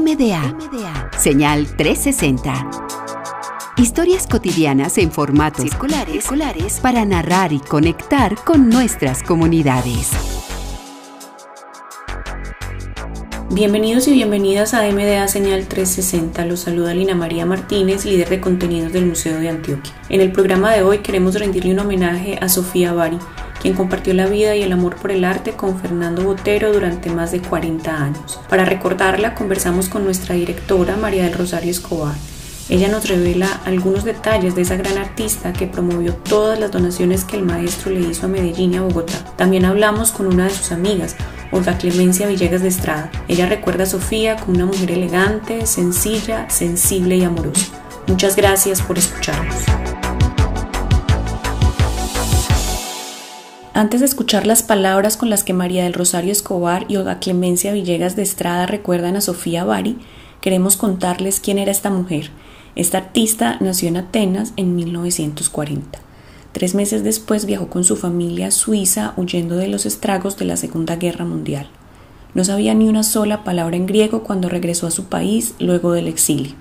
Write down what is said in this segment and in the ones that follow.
MDA, MDA. Señal 360. Historias cotidianas en formatos escolares para narrar y conectar con nuestras comunidades. Bienvenidos y bienvenidas a MDA Señal 360. Los saluda Lina María Martínez, líder de contenidos del Museo de Antioquia. En el programa de hoy queremos rendirle un homenaje a Sofía Bari, quien compartió la vida y el amor por el arte con Fernando Botero durante más de 40 años. Para recordarla, conversamos con nuestra directora María del Rosario Escobar. Ella nos revela algunos detalles de esa gran artista que promovió todas las donaciones que el maestro le hizo a Medellín y a Bogotá. También hablamos con una de sus amigas, Olga Clemencia Villegas de Estrada. Ella recuerda a Sofía como una mujer elegante, sencilla, sensible y amorosa. Muchas gracias por escucharnos. Antes de escuchar las palabras con las que María del Rosario Escobar y Oda Clemencia Villegas de Estrada recuerdan a Sofía Bari, queremos contarles quién era esta mujer. Esta artista nació en Atenas en 1940. Tres meses después viajó con su familia a Suiza huyendo de los estragos de la Segunda Guerra Mundial. No sabía ni una sola palabra en griego cuando regresó a su país luego del exilio.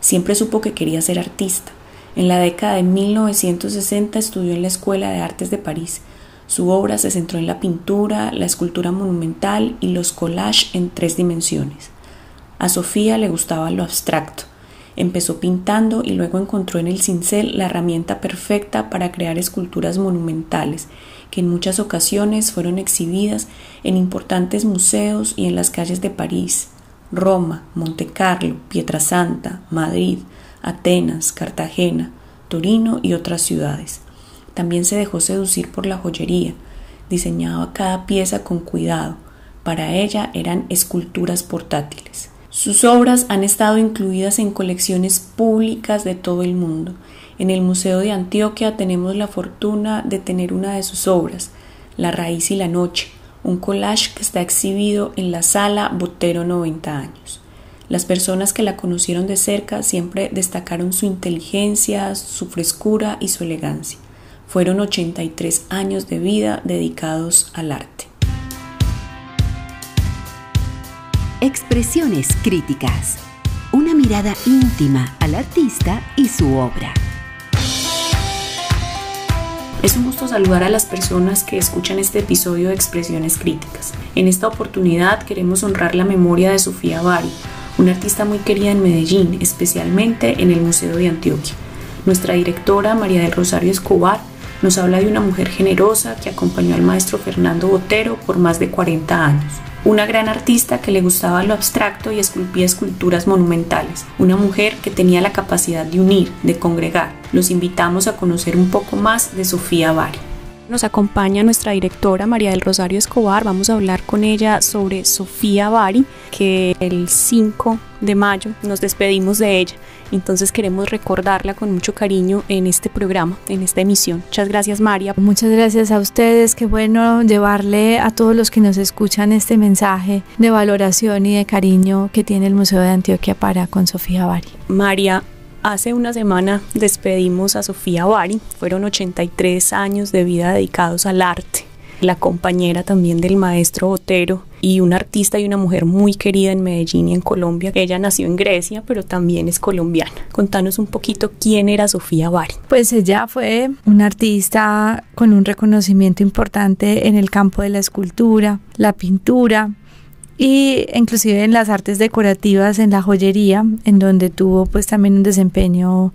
Siempre supo que quería ser artista. En la década de 1960 estudió en la Escuela de Artes de París, su obra se centró en la pintura, la escultura monumental y los collages en tres dimensiones. A Sofía le gustaba lo abstracto. Empezó pintando y luego encontró en el cincel la herramienta perfecta para crear esculturas monumentales, que en muchas ocasiones fueron exhibidas en importantes museos y en las calles de París, Roma, Monte Carlo, Pietrasanta, Madrid, Atenas, Cartagena, Torino y otras ciudades. También se dejó seducir por la joyería. Diseñaba cada pieza con cuidado. Para ella eran esculturas portátiles. Sus obras han estado incluidas en colecciones públicas de todo el mundo. En el Museo de Antioquia tenemos la fortuna de tener una de sus obras, La raíz y la noche, un collage que está exhibido en la sala Botero 90 años. Las personas que la conocieron de cerca siempre destacaron su inteligencia, su frescura y su elegancia. Fueron 83 años de vida dedicados al arte. Expresiones críticas. Una mirada íntima al artista y su obra. Es un gusto saludar a las personas que escuchan este episodio de Expresiones Críticas. En esta oportunidad queremos honrar la memoria de Sofía Bari, una artista muy querida en Medellín, especialmente en el Museo de Antioquia. Nuestra directora, María del Rosario Escobar, nos habla de una mujer generosa que acompañó al maestro Fernando Botero por más de 40 años. Una gran artista que le gustaba lo abstracto y esculpía esculturas monumentales. Una mujer que tenía la capacidad de unir, de congregar. Los invitamos a conocer un poco más de Sofía Bari. Nos acompaña nuestra directora María del Rosario Escobar. Vamos a hablar con ella sobre Sofía Bari, que el 5 de mayo nos despedimos de ella. Entonces queremos recordarla con mucho cariño en este programa, en esta emisión. Muchas gracias María. Muchas gracias a ustedes. Qué bueno llevarle a todos los que nos escuchan este mensaje de valoración y de cariño que tiene el Museo de Antioquia para con Sofía Bari. María, hace una semana despedimos a Sofía Bari. Fueron 83 años de vida dedicados al arte. La compañera también del maestro Botero y una artista y una mujer muy querida en Medellín y en Colombia. Ella nació en Grecia, pero también es colombiana. Contanos un poquito quién era Sofía Bari. Pues ella fue una artista con un reconocimiento importante en el campo de la escultura, la pintura, y inclusive en las artes decorativas, en la joyería, en donde tuvo pues también un desempeño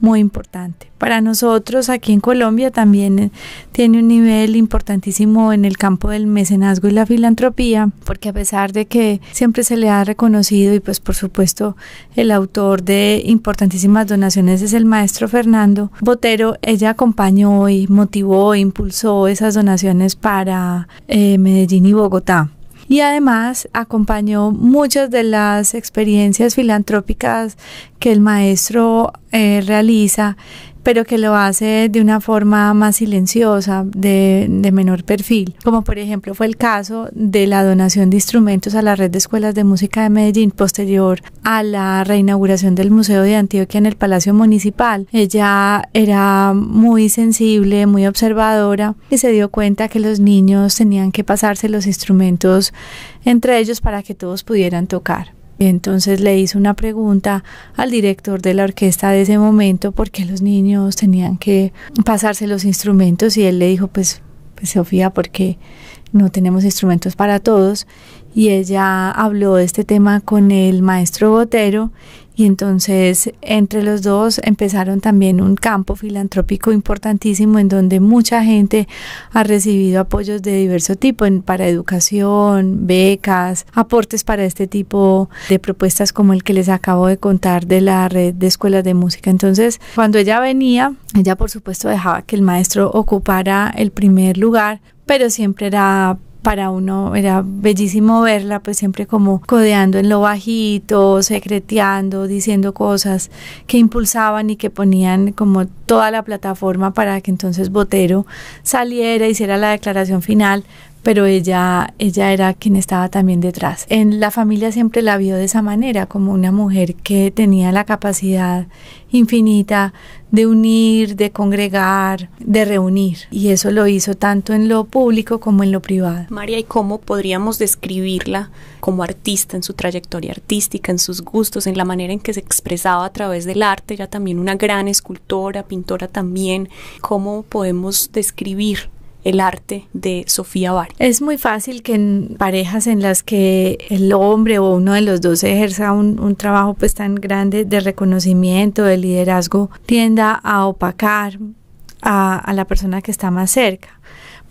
muy importante. Para nosotros aquí en Colombia también eh, tiene un nivel importantísimo en el campo del mecenazgo y la filantropía, porque a pesar de que siempre se le ha reconocido y pues por supuesto el autor de importantísimas donaciones es el maestro Fernando Botero, ella acompañó y motivó, e impulsó esas donaciones para eh, Medellín y Bogotá y además acompañó muchas de las experiencias filantrópicas que el maestro eh, realiza pero que lo hace de una forma más silenciosa, de, menor perfil. Como por ejemplo fue el caso de la donación de instrumentos a la red de escuelas de música de Medellín posterior a la reinauguración del Museo de Antioquia en el Palacio Municipal. Ella era muy sensible, muy observadora y se dio cuenta que los niños tenían que pasarse los instrumentos entre ellos para que todos pudieran tocar. Entonces le hizo una pregunta al director de la orquesta de ese momento porque los niños tenían que pasarse los instrumentos y él le dijo pues, pues Sofía porque no tenemos instrumentos para todos y ella habló de este tema con el maestro Botero y entonces entre los dos empezaron también un campo filantrópico importantísimo en donde mucha gente ha recibido apoyos de diverso tipo para educación, becas, aportes para este tipo de propuestas como el que les acabo de contar de la red de escuelas de música. Entonces cuando ella venía, ella por supuesto dejaba que el maestro ocupara el primer lugar, pero siempre era para uno era bellísimo verla, pues siempre como codeando en lo bajito, secreteando, diciendo cosas que impulsaban y que ponían como toda la plataforma para que entonces Botero saliera, hiciera la declaración final, pero ella, ella era quien estaba también detrás. En la familia siempre la vio de esa manera, como una mujer que tenía la capacidad infinita de unir, de congregar, de reunir. Y eso lo hizo tanto en lo público como en lo privado. María, ¿y cómo podríamos describirla como artista en su trayectoria artística, en sus gustos, en la manera en que se expresaba a través del arte? Era también una gran escultora, pintora también. ¿Cómo podemos describir el arte de Sofía Bari. Es muy fácil que en parejas en las que el hombre o uno de los dos ejerza un, trabajo pues tan grande de reconocimiento, de liderazgo, tienda a opacar a, la persona que está más cerca.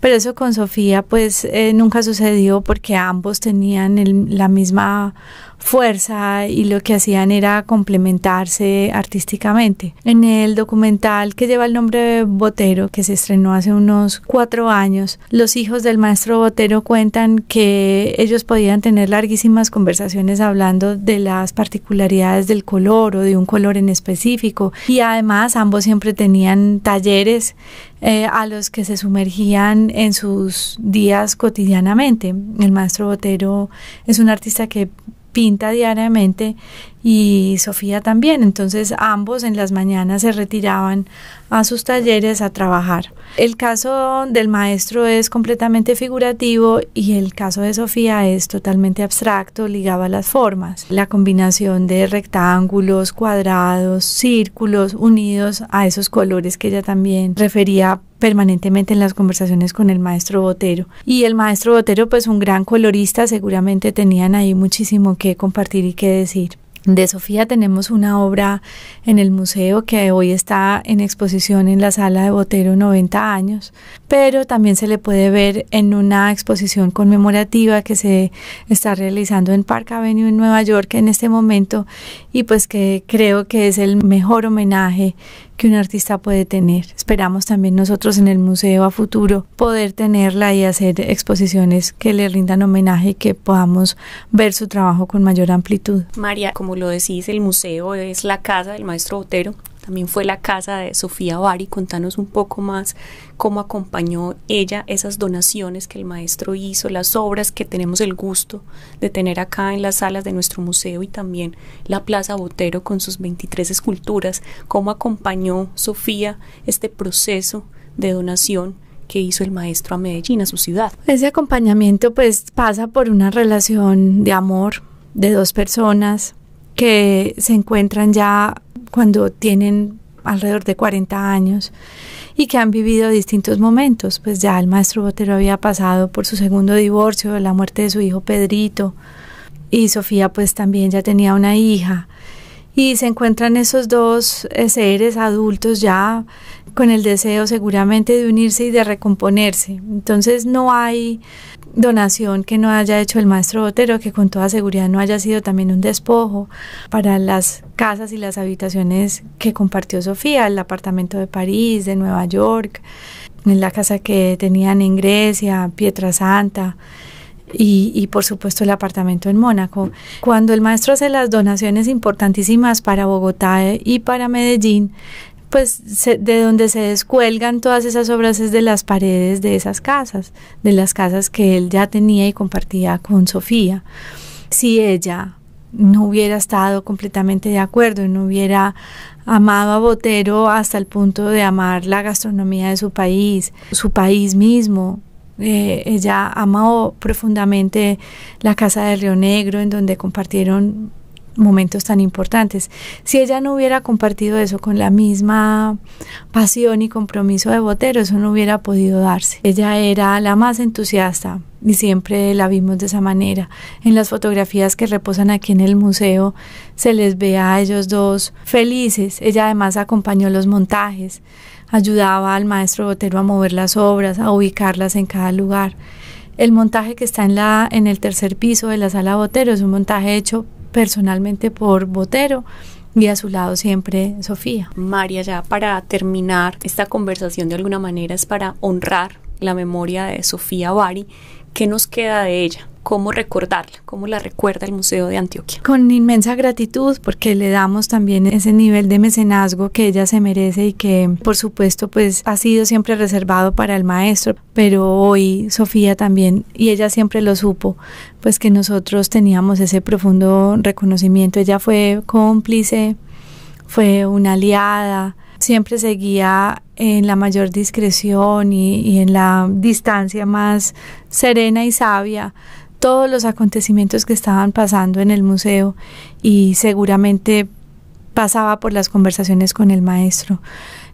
Pero eso con Sofía pues eh, nunca sucedió porque ambos tenían la misma fuerza y lo que hacían era complementarse artísticamente. En el documental que lleva el nombre de Botero, que se estrenó hace unos cuatro años, los hijos del maestro Botero cuentan que ellos podían tener larguísimas conversaciones hablando de las particularidades del color o de un color en específico y además ambos siempre tenían talleres eh, a los que se sumergían en sus días cotidianamente. El maestro Botero es un artista que pinta diariamente y Sofía también. Entonces ambos en las mañanas se retiraban a sus talleres a trabajar. El caso del maestro es completamente figurativo y el caso de Sofía es totalmente abstracto, ligado a las formas. La combinación de rectángulos, cuadrados, círculos unidos a esos colores que ella también refería permanentemente en las conversaciones con el maestro Botero. Y el maestro Botero, pues un gran colorista, seguramente tenían ahí muchísimo que compartir y que decir. De Sofía tenemos una obra en el museo que hoy está en exposición en la sala de Botero 90 años, pero también se le puede ver en una exposición conmemorativa que se está realizando en Park Avenue en Nueva York en este momento y pues que creo que es el mejor homenaje que un artista puede tener. Esperamos también nosotros en el museo a futuro poder tenerla y hacer exposiciones que le rindan homenaje y que podamos ver su trabajo con mayor amplitud. María, como lo decís, el museo es la casa del maestro Otero también fue la casa de Sofía Bari. Contanos un poco más cómo acompañó ella esas donaciones que el maestro hizo, las obras que tenemos el gusto de tener acá en las salas de nuestro museo y también la Plaza Botero con sus 23 esculturas, cómo acompañó Sofía este proceso de donación que hizo el maestro a Medellín, a su ciudad. Ese acompañamiento pues pasa por una relación de amor de dos personas que se encuentran ya cuando tienen alrededor de 40 años y que han vivido distintos momentos. Pues ya el maestro Botero había pasado por su segundo divorcio, la muerte de su hijo Pedrito y Sofía pues también ya tenía una hija. Y se encuentran esos dos eh, seres adultos ya con el deseo seguramente de unirse y de recomponerse. Entonces no hay donación que no haya hecho el maestro Botero, que con toda seguridad no haya sido también un despojo para las casas y las habitaciones que compartió Sofía, el apartamento de París, de Nueva York, en la casa que tenían en Grecia, Pietrasanta. Y, y, por supuesto el apartamento en Mónaco. Cuando el maestro hace las donaciones importantísimas para Bogotá y para Medellín, pues de donde se descuelgan todas esas obras es de las paredes de esas casas, de las casas que él ya tenía y compartía con Sofía. Si ella no hubiera estado completamente de acuerdo y no hubiera amado a Botero hasta el punto de amar la gastronomía de su país, su país mismo. Eh, ella amó profundamente la casa de Río Negro, en donde compartieron momentos tan importantes. Si ella no hubiera compartido eso con la misma pasión y compromiso de Botero, eso no hubiera podido darse. Ella era la más entusiasta y siempre la vimos de esa manera. En las fotografías que reposan aquí en el museo se les ve a ellos dos felices. Ella además acompañó los montajes, ayudaba al maestro Botero a mover las obras, a ubicarlas en cada lugar. El montaje que está en, la, en el tercer piso de la sala Botero es un montaje hecho personalmente por Botero y a su lado siempre Sofía. María, ya para terminar esta conversación de alguna manera es para honrar la memoria de Sofía Bari. ¿Qué nos queda de ella? cómo recordarla, cómo la recuerda el Museo de Antioquia. Con inmensa gratitud porque le damos también ese nivel de mecenazgo que ella se merece y que por supuesto pues ha sido siempre reservado para el maestro, pero hoy Sofía también y ella siempre lo supo, pues que nosotros teníamos ese profundo reconocimiento, ella fue cómplice, fue una aliada, siempre seguía en la mayor discreción y, y en la distancia más serena y sabia todos los acontecimientos que estaban pasando en el museo y seguramente pasaba por las conversaciones con el maestro.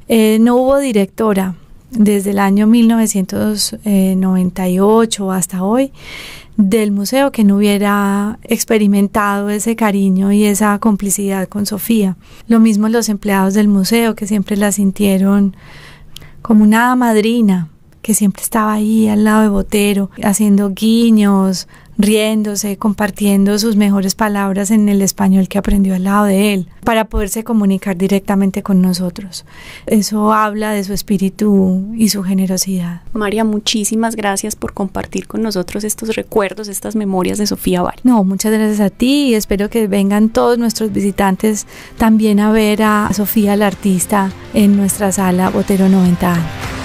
Eh, no hubo directora desde el año 1998 hasta hoy del museo que no hubiera experimentado ese cariño y esa complicidad con Sofía. Lo mismo los empleados del museo que siempre la sintieron como una madrina que siempre estaba ahí al lado de Botero, haciendo guiños, riéndose, compartiendo sus mejores palabras en el español que aprendió al lado de él, para poderse comunicar directamente con nosotros. Eso habla de su espíritu y su generosidad. María, muchísimas gracias por compartir con nosotros estos recuerdos, estas memorias de Sofía Val. No, muchas gracias a ti y espero que vengan todos nuestros visitantes también a ver a Sofía la artista en nuestra sala Botero 90 años.